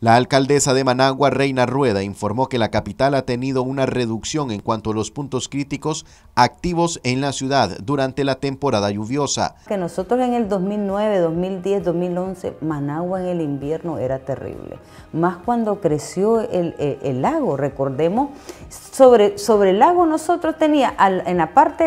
La alcaldesa de Managua, Reina Rueda, informó que la capital ha tenido una reducción en cuanto a los puntos críticos activos en la ciudad durante la temporada lluviosa. Que nosotros en el 2009, 2010, 2011, Managua en el invierno era terrible. Más cuando creció el, eh, el, lago, recordemos, sobre, sobre el lago nosotros teníamos, en la parte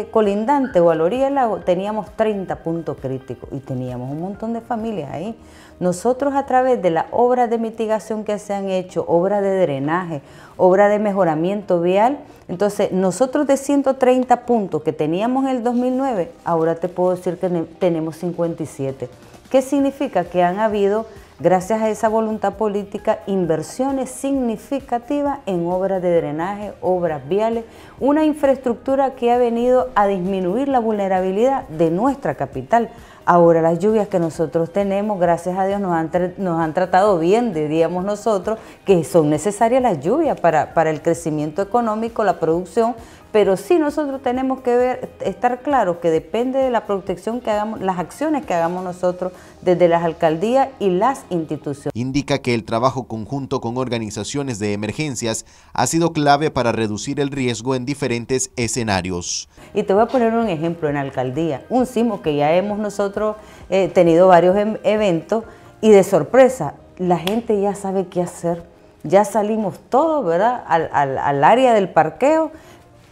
eh, colindante o a la orilla del lago, teníamos 30 puntos críticos y teníamos un montón de familias ahí. Nosotros a través de la obra de mitigación que se han hecho, obra de drenaje, obra de mejoramiento vial. Entonces, nosotros de 130 puntos que teníamos en el 2009, ahora te puedo decir que tenemos 57. ¿Qué significa? Que han habido, gracias a esa voluntad política, inversiones significativas en obras de drenaje, obras viales, una infraestructura que ha venido a disminuir la vulnerabilidad de nuestra capital. Ahora las lluvias que nosotros tenemos, gracias a Dios, nos han, tratado bien, diríamos nosotros, que son necesarias las lluvias para, el crecimiento económico, la producción, pero sí nosotros tenemos que ver, estar claros que depende de la protección que hagamos, las acciones que hagamos nosotros desde las alcaldías y las instituciones. Indica que el trabajo conjunto con organizaciones de emergencias ha sido clave para reducir el riesgo en diferentes escenarios. Y te voy a poner un ejemplo en alcaldía, un CIMO que ya hemos nosotros eh, tenido varios em, eventos y de sorpresa, la gente ya sabe qué hacer. Ya salimos todos, ¿verdad? al área del parqueo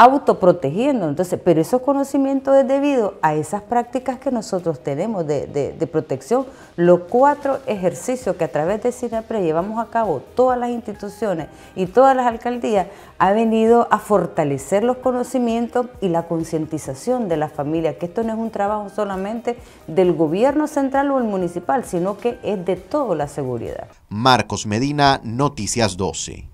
autoprotegiendo. Entonces, pero esos conocimientos es debido a esas prácticas que nosotros tenemos de, protección. Los cuatro ejercicios que a través de Cinepre llevamos a cabo todas las instituciones y todas las alcaldías ha venido a fortalecer los conocimientos y la concientización de la familia, que esto no es un trabajo solamente del gobierno central o el municipal, sino que es de toda la seguridad. Marcos Medina, Noticias 12.